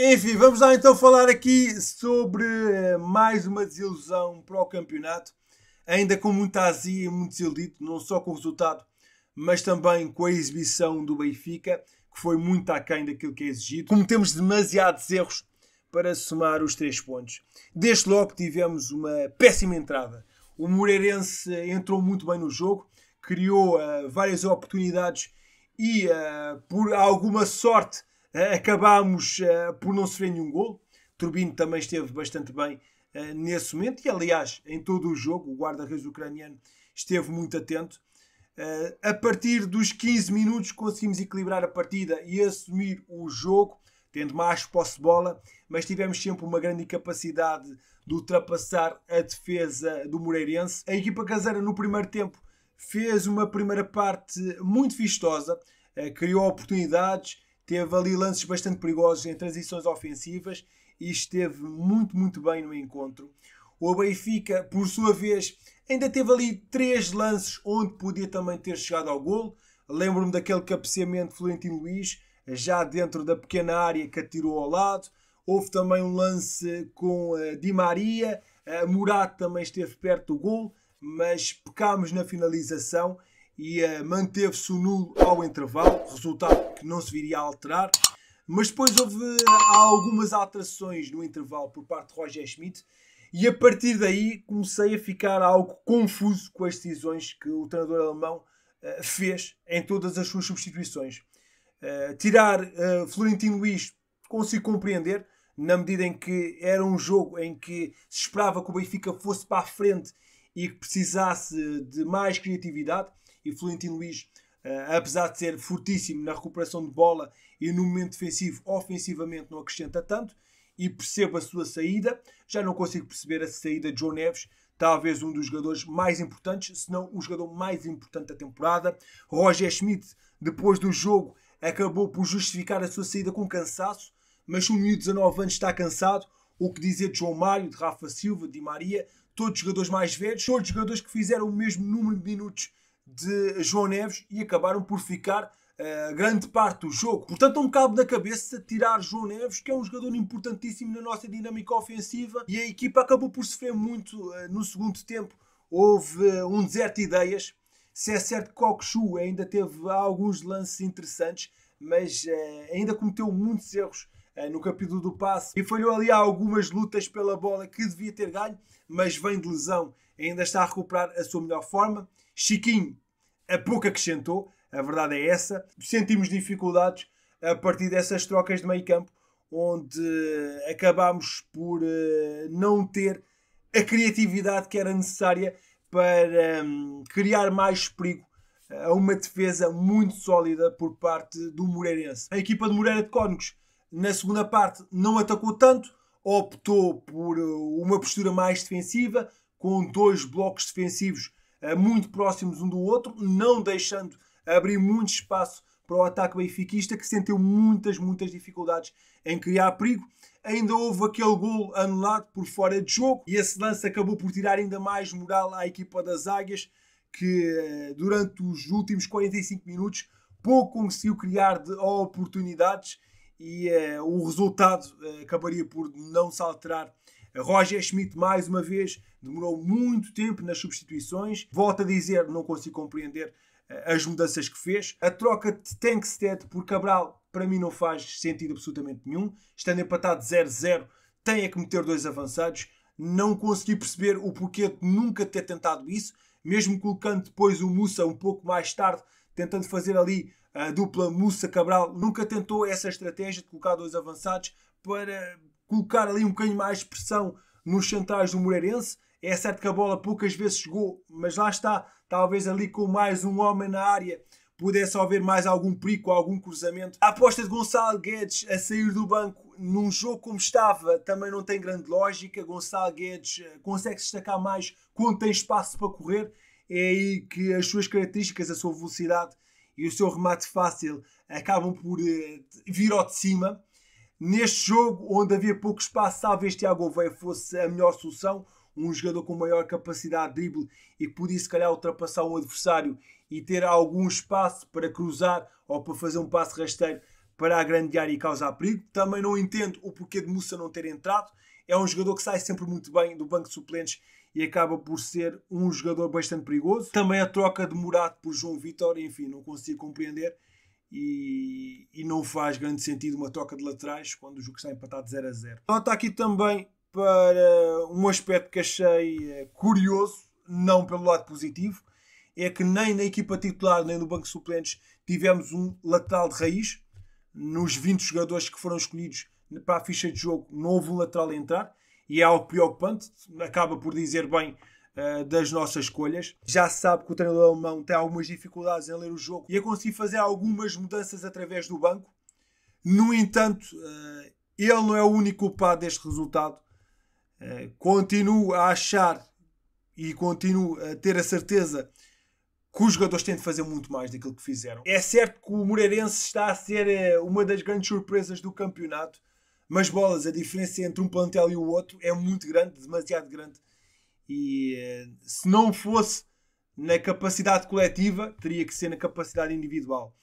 Enfim, vamos lá então falar aqui sobre eh, mais uma desilusão para o campeonato. Ainda com muita azia e muito desiludido, não só com o resultado, mas também com a exibição do Benfica, que foi muito aquém daquilo que é exigido. Cometemos demasiados erros para somar os três pontos. Desde logo tivemos uma péssima entrada. O Moreirense entrou muito bem no jogo, criou uh, várias oportunidades e, uh, por alguma sorte, eh, acabámos eh, por não sofrer nenhum golo. Turbino também esteve bastante bem eh, nesse momento e, aliás, em todo o jogo, o guarda-redes ucraniano esteve muito atento. a partir dos 15 minutos conseguimos equilibrar a partida e assumir o jogo, tendo mais posse de bola, mas tivemos sempre uma grande capacidade de ultrapassar a defesa do Moreirense. A equipa caseira, no primeiro tempo, fez uma primeira parte muito vistosa, criou oportunidades, teve ali lances bastante perigosos em transições ofensivas e esteve muito, muito bem no encontro. O Benfica, por sua vez, ainda teve ali três lances onde podia também ter chegado ao golo. Lembro-me daquele cabeceamento de Florentino Luiz, já dentro da pequena área que atirou ao lado. Houve também um lance com eh, Di Maria. Uh, eh, Murato também esteve perto do golo, mas pecámos na finalização e uh, manteve-se o nulo ao intervalo, resultado que não se viria a alterar. Mas depois houve eh, algumas alterações no intervalo por parte de Roger Schmidt e a partir daí comecei a ficar algo confuso com as decisões que o treinador alemão uh, fez em todas as suas substituições. Uh, tirar uh, Florentino Luís consigo compreender, na medida em que era um jogo em que se esperava que o Benfica fosse para a frente e que precisasse de mais criatividade e Florentino Luiz, uh, apesar de ser fortíssimo na recuperação de bola e no momento defensivo, ofensivamente não acrescenta tanto. E percebo a sua saída. Já não consigo perceber a saída de João Neves, talvez um dos jogadores mais importantes, se não o jogador mais importante da temporada. Roger Schmidt, depois do jogo, acabou por justificar a sua saída com cansaço, mas o menino de 19 anos está cansado. O que dizer de João Mário, de Rafa Silva, de Di Maria, todos jogadores mais velhos, todos jogadores que fizeram o mesmo número de minutos de João Neves e acabaram por ficar Uh, grande parte do jogo. Portanto, é um cabo na cabeça tirar João Neves, que é um jogador importantíssimo na nossa dinâmica ofensiva, e a equipa acabou por sofrer muito uh, no segundo tempo. Houve uh, um deserto de ideias. Se é certo que Kokshu ainda teve alguns lances interessantes, mas ainda cometeu muitos erros no capítulo do passe e falhou ali algumas lutas pela bola que devia ter ganho, mas vem de lesão, ainda está a recuperar a sua melhor forma. Chiquinho a pouco acrescentou, a verdade é essa. Sentimos dificuldades a partir dessas trocas de meio campo, onde acabámos por eh, não ter a criatividade que era necessária para hum, criar mais perigo a uma defesa muito sólida por parte do Moreirense. A equipa de Moreira de Cónicos, na segunda parte, não atacou tanto, optou por eh, uma postura mais defensiva, com dois blocos defensivos eh, muito próximos um do outro, não deixando abrir muito espaço para o ataque benfiquista, que sentiu muitas, muitas dificuldades em criar perigo. Ainda houve aquele gol anulado por fora de jogo e esse lance acabou por tirar ainda mais moral à equipa das Águias, que eh, durante os últimos 45 minutos pouco conseguiu criar oportunidades e eh, o resultado eh, acabaria por não se alterar Roger Schmidt, mais uma vez, demorou muito tempo nas substituições. Volto a dizer, não consigo compreender eh, as mudanças que fez. A troca de Tankstead por Cabral, para mim, não faz sentido absolutamente nenhum. Estando empatado 0-0, tem é que meter dois avançados. Não consegui perceber o porquê de nunca ter tentado isso, mesmo colocando depois o Musa um pouco mais tarde, tentando fazer ali a dupla Musa Cabral. Nunca tentou essa estratégia de colocar dois avançados para colocar ali um bocadinho mais de pressão nos centrais do Moreirense. É certo que a bola poucas vezes chegou, mas lá está, talvez ali com mais um homem na área pudesse haver mais algum perigo, algum cruzamento. A aposta de Gonçalo Guedes a sair do banco num jogo como estava também não tem grande lógica. Gonçalo Guedes eh, consegue se destacar mais quando tem espaço para correr. É aí que as suas características, a sua velocidade e o seu remate fácil acabam por eh, vir ao de cima. Neste jogo, onde havia pouco espaço, talvez Tiago Oveia fosse a melhor solução. Um jogador com maior capacidade de drible e que podia, se calhar, ultrapassar um adversário e ter algum espaço para cruzar ou para fazer um passo rasteiro para a grande área e causar perigo. Também não entendo o porquê de Mussa não ter entrado. É um jogador que sai sempre muito bem do banco de suplentes e acaba por ser um jogador bastante perigoso. Também a troca de Murado por João Vitor, enfim, não consigo compreender e, e, não faz grande sentido uma troca de laterais quando o jogo está empatado 0 a 0. Nota aqui também para um aspecto que achei eh, curioso, não pelo lado positivo, é que nem na equipa titular nem no banco de suplentes tivemos um lateral de raiz. Nos 20 jogadores que foram escolhidos para a ficha de jogo, não houve um lateral a entrar e é algo preocupante. Acaba por dizer bem eh, das nossas escolhas. Já se sabe que o treinador alemão tem algumas dificuldades em ler o jogo e a conseguir fazer algumas mudanças através do banco. No entanto, uh, ele não é o único culpado deste resultado. Uh, continuo a achar e continuo a ter a certeza que os jogadores têm de fazer muito mais daquilo que fizeram. É certo que o Moreirense está a ser uma das grandes surpresas do campeonato, mas bolas, a diferença entre um plantel e o outro é muito grande, demasiado grande e eh, se não fosse na capacidade coletiva, teria que ser na capacidade individual.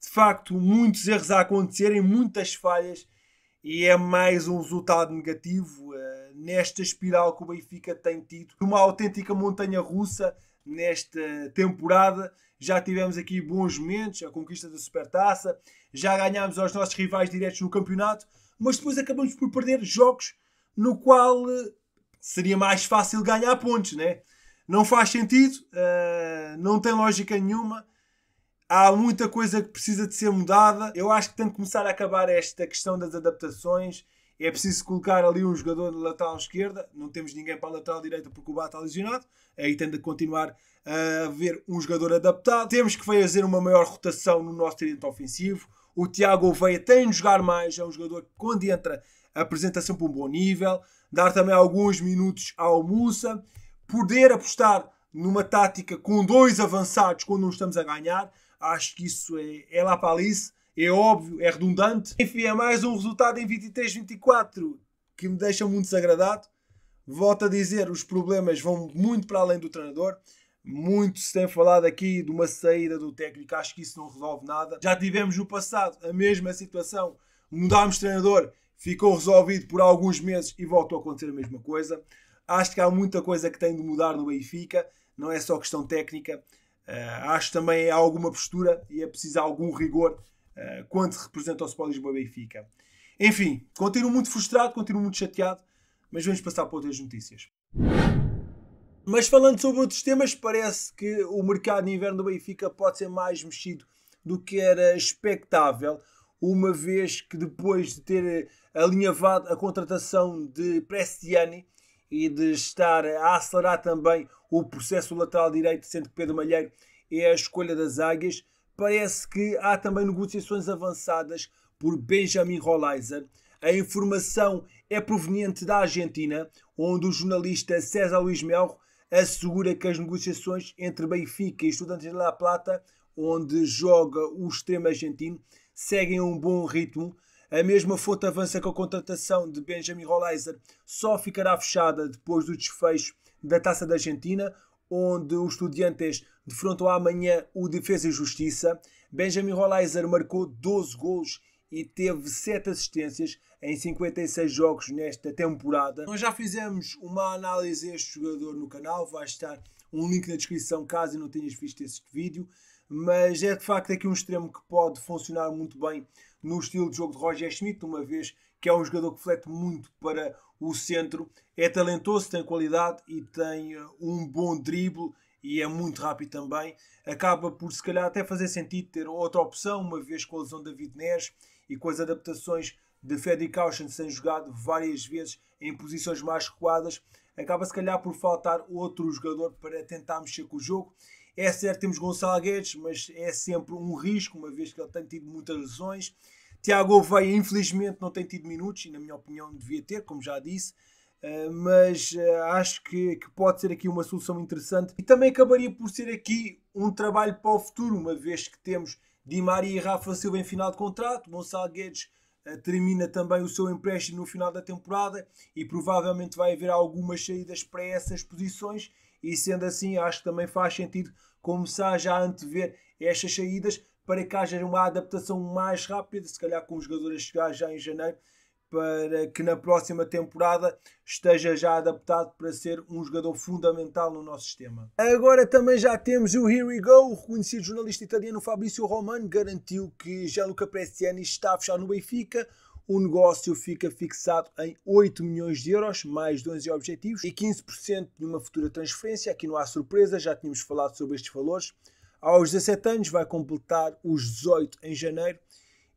De facto, muitos erros a acontecerem, muitas falhas, e é mais um resultado negativo uh, nesta espiral que o Benfica tem tido. Uma autêntica montanha russa nesta temporada. Já tivemos aqui bons momentos, a conquista da Supertaça, já ganhámos aos nossos rivais diretos no campeonato, mas depois acabamos por perder jogos no qual eh, seria mais fácil ganhar pontos, né? Não faz sentido, uh, não tem lógica nenhuma. Há muita coisa que precisa de ser mudada. Eu acho que tem de começar a acabar esta questão das adaptações. É preciso colocar ali um jogador de lateral esquerda. Não temos ninguém para a lateral direita porque o Bata está lesionado. Aí tem de continuar a haver um jogador adaptado. Temos que fazer uma maior rotação no nosso tridente ofensivo. O Tiago Oveia tem de jogar mais. É um jogador que quando entra apresenta sempre um bom nível dar também alguns minutos ao Musa, poder apostar numa tática com dois avançados quando não estamos a ganhar, acho que isso é, é lá para Alice, é óbvio, é redundante. Enfim, é mais um resultado em 23-24 que me deixa muito desagradado. Volto a dizer, os problemas vão muito para além do treinador. Muito se tem falado aqui de uma saída do técnico, acho que isso não resolve nada. Já tivemos no passado a mesma situação, mudámos de treinador ficou resolvido por alguns meses e voltou a acontecer a mesma coisa. Acho que há muita coisa que tem de mudar no Benfica, não é só questão técnica. Uh, acho também há é alguma postura e é preciso algum rigor uh, quando se representa o Sport Lisboa Benfica. Enfim, continuo muito frustrado, continuo muito chateado, mas vamos passar para outras notícias. Mas falando sobre outros temas, parece que o mercado de inverno do Benfica pode ser mais mexido do que era expectável uma vez que depois de ter eh, alinhavado a contratação de Prestiani e de estar a acelerar também o processo lateral direito, sendo que Pedro Malheiro é a escolha das águias, parece que há também negociações avançadas por Benjamin Rollaiser A informação é proveniente da Argentina, onde o jornalista César Luís Melro assegura que as negociações entre Benfica e Estudantes de La Plata, onde joga o extremo argentino, seguem um bom ritmo. A mesma fonte avança que a contratação de Benjamin Rolaiser só ficará fechada depois do desfecho da Taça da Argentina, onde os estudiantes defrontam amanhã o Defesa e Justiça. Benjamin Rolaiser marcou 12 gols e teve 7 assistências em 56 jogos nesta temporada. Nós já fizemos uma análise a este jogador no canal, vai estar um link na descrição caso não tenhas visto este vídeo mas é de facto aqui um extremo que pode funcionar muito bem no estilo de jogo de Roger Schmidt, uma vez que é um jogador que flete muito para o centro, é talentoso, tem qualidade e tem eh, um bom drible e é muito rápido também. Acaba por se calhar até fazer sentido ter outra opção, uma vez com a lesão de David Neres e com as adaptações de Freddy Caution sem jogado várias vezes em posições mais recuadas, acaba se calhar por faltar outro jogador para tentar mexer com o jogo é certo, temos Gonçalo Guedes, mas é sempre um risco, uma vez que ele tem tido muitas lesões. Tiago Oveia, infelizmente, não tem tido minutos, e na minha opinião devia ter, como já disse. Uh, mas uh, acho que, que, pode ser aqui uma solução interessante e também acabaria por ser aqui um trabalho para o futuro, uma vez que temos Di Maria e Rafa Silva em final de contrato, Gonçalo Guedes uh, termina também o seu empréstimo no final da temporada e provavelmente vai haver algumas saídas para essas posições e sendo assim acho que também faz sentido começar já a antever estas saídas para que haja uma adaptação mais rápida, se calhar com os jogadores a chegar já em janeiro, para que na próxima temporada esteja já adaptado para ser um jogador fundamental no nosso sistema. Agora também já temos o Here We Go, o reconhecido jornalista italiano Fabrício Romano garantiu que Gianluca Prestiani está a fechar no Benfica, o negócio fica fixado em 8 milhões de euros, mais 12 objetivos, e 15% de uma futura transferência. Aqui não há surpresa, já tínhamos falado sobre estes valores. Aos 17 anos, vai completar os 18 em janeiro.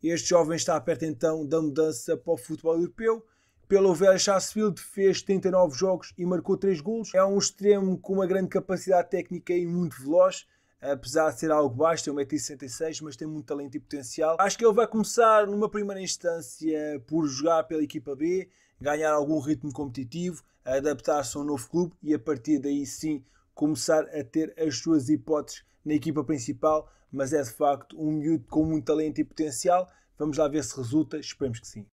Este jovem está perto então da mudança para o futebol europeu. Pelo Vélez Chassfield fez 39 jogos e marcou 3 golos. É um extremo com uma grande capacidade técnica e muito veloz apesar de ser algo baixo, tem 1,66m, mas tem muito talento e potencial. Acho que ele vai começar numa primeira instância por jogar pela equipa B, ganhar algum ritmo competitivo, adaptar-se a um novo clube e a partir daí sim começar a ter as suas hipóteses na equipa principal, mas é de facto um miúdo com muito talento e potencial. Vamos lá ver se resulta, esperemos que sim.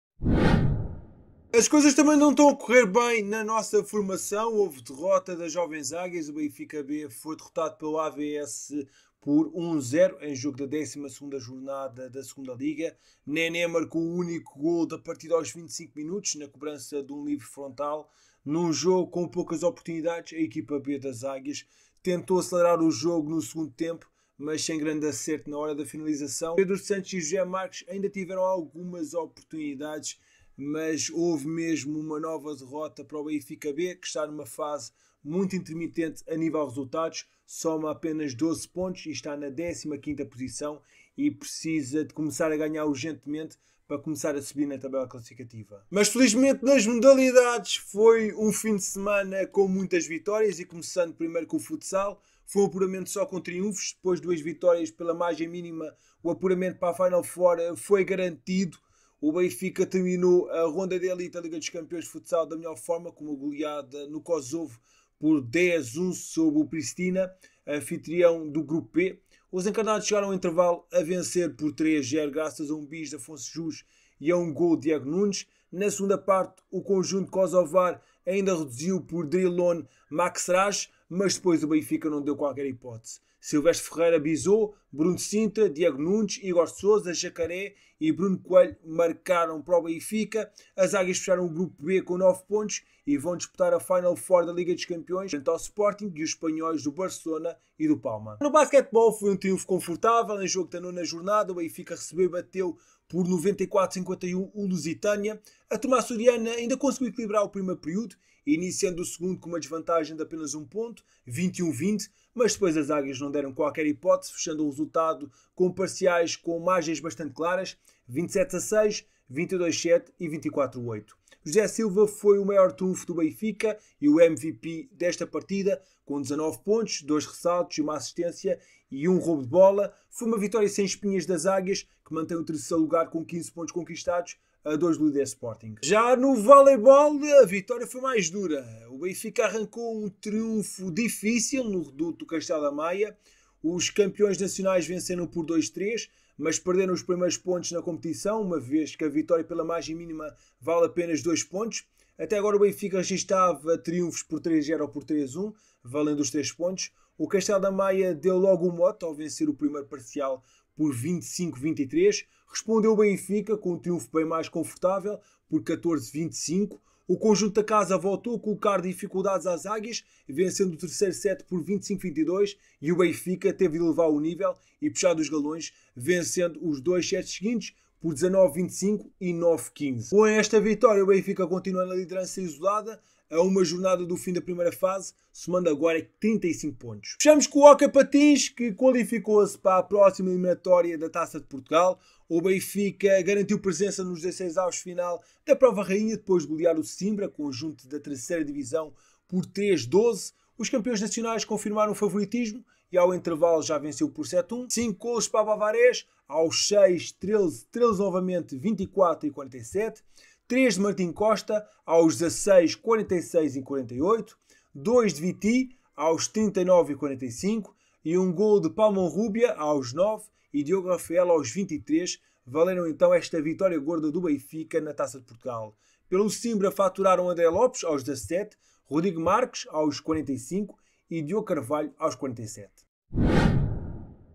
As coisas também não estão a correr bem na nossa formação. Houve derrota das Jovens Águias. O Benfica B foi derrotado pelo AVS por 1-0 em jogo da 12ª jornada da segunda Liga. Nené marcou o único gol da partida aos 25 minutos na cobrança de um livre frontal. Num jogo com poucas oportunidades, a equipa B das Águias tentou acelerar o jogo no segundo tempo, mas sem grande acerto na hora da finalização. Pedro Santos e José Marques ainda tiveram algumas oportunidades mas houve mesmo uma nova derrota para o Benfica B, que está numa fase muito intermitente a nível de resultados, soma apenas 12 pontos e está na 15ª posição e precisa de começar a ganhar urgentemente para começar a subir na tabela classificativa. Mas felizmente nas modalidades foi um fim de semana com muitas vitórias e começando primeiro com o futsal, foi um apuramento só com triunfos, depois duas vitórias pela margem mínima, o apuramento para a Final Four eh, foi garantido o Benfica terminou a ronda de elite da Liga dos Campeões de Futsal da melhor forma, com uma goleada no Kosovo por 10-1 sobre o Pristina, anfitrião do Grupo P. Os encarnados chegaram ao intervalo a vencer por 3-0 graças a um bis de Afonso Jus e a um gol de Diego Nunes. Na segunda parte, o conjunto kosovar ainda reduziu por Drilon Maxraj, mas depois o Benfica não deu qualquer hipótese. Silvestre Ferreira Bizou, Bruno Cinta, Diego Nunes, Igor Souza, Jacaré e Bruno Coelho marcaram para o Benfica. As Águias fecharam o grupo B com 9 pontos e vão disputar a Final Four da Liga dos Campeões frente ao Sporting e os espanhóis do Barcelona e do Palma. No basquetebol foi um triunfo confortável, em jogo da nona jornada o Benfica recebeu e bateu por 94-51 o Lusitânia. A Tomás Soriana ainda conseguiu equilibrar o primeiro período, iniciando o segundo com uma desvantagem de apenas um ponto, 21-20, mas depois as águias não deram qualquer hipótese, fechando o resultado com parciais com margens bastante claras, 27 a 6, 22-7 a e 24-8. a José Silva foi o maior trunfo do Benfica e o MVP desta partida, com 19 pontos, 2 ressaltos, uma assistência e um roubo de bola. Foi uma vitória sem espinhas das Águias, que mantém o terceiro lugar com 15 pontos conquistados, a 2 do líder Sporting. Já no voleibol, a vitória foi mais dura. O Benfica arrancou um triunfo difícil no reduto do Castelo da Maia. Os campeões nacionais venceram por 2-3, mas perderam os primeiros pontos na competição, uma vez que a vitória pela margem mínima vale apenas 2 pontos. Até agora o Benfica registava triunfos por 3-0 ou por 3-1, valendo os 3 pontos. O Castelo da Maia deu logo o um mote ao vencer o primeiro parcial por 25-23. Respondeu o Benfica com um triunfo bem mais confortável por 14-25. O conjunto da casa voltou a colocar dificuldades às águias, vencendo o terceiro set por 25-22 e o Benfica teve de levar o nível e puxar dos galões, vencendo os dois sets seguintes por 19-25 e 9-15. Com esta vitória, o Benfica continua na liderança isolada, a uma jornada do fim da primeira fase, somando agora 35 pontos. Fechamos com o Oca Patins, que qualificou-se para a próxima eliminatória da Taça de Portugal. O Benfica garantiu presença nos 16 avos final da Prova Rainha, depois de golear o Simbra, conjunto da terceira divisão, por 3-12. Os campeões nacionais confirmaram o favoritismo e ao intervalo já venceu por 7-1. 5 gols para Bavarés, aos 6, 13, 13 novamente, 24 e 47. 3 de Martim Costa aos 16, 46 e 48, 2 de Viti aos 39 e 45 e um gol de Palmon Rúbia aos 9 e Diogo Rafael aos 23 valeram então esta vitória gorda do Benfica na Taça de Portugal. Pelo Simbra faturaram André Lopes aos 17, Rodrigo Marques aos 45 e Diogo Carvalho aos 47.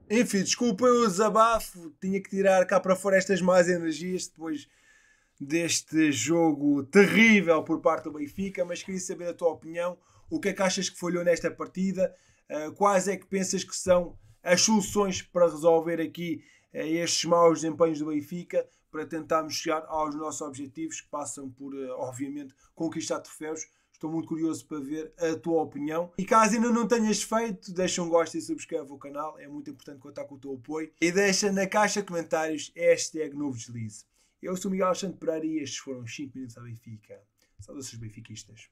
Enfim, desculpem o desabafo, tinha que tirar cá para fora estas más energias depois deste jogo terrível por parte do Benfica, mas queria saber a tua opinião. O que é que achas que falhou nesta partida? Eh, quais é que pensas que são as soluções para resolver aqui eh, estes maus desempenhos do Benfica para tentarmos chegar aos nossos objetivos que passam por, eh, obviamente, conquistar troféus. Estou muito curioso para ver a tua opinião. E caso ainda não tenhas feito, deixa um gosto e subscreve o canal. É muito importante contar com o teu apoio. E deixa na caixa de comentários hashtag novo deslize. Eu sou o Miguel Alexandre Pereira e estes foram os 5 minutos à Benfica. Saudações benfiquistas.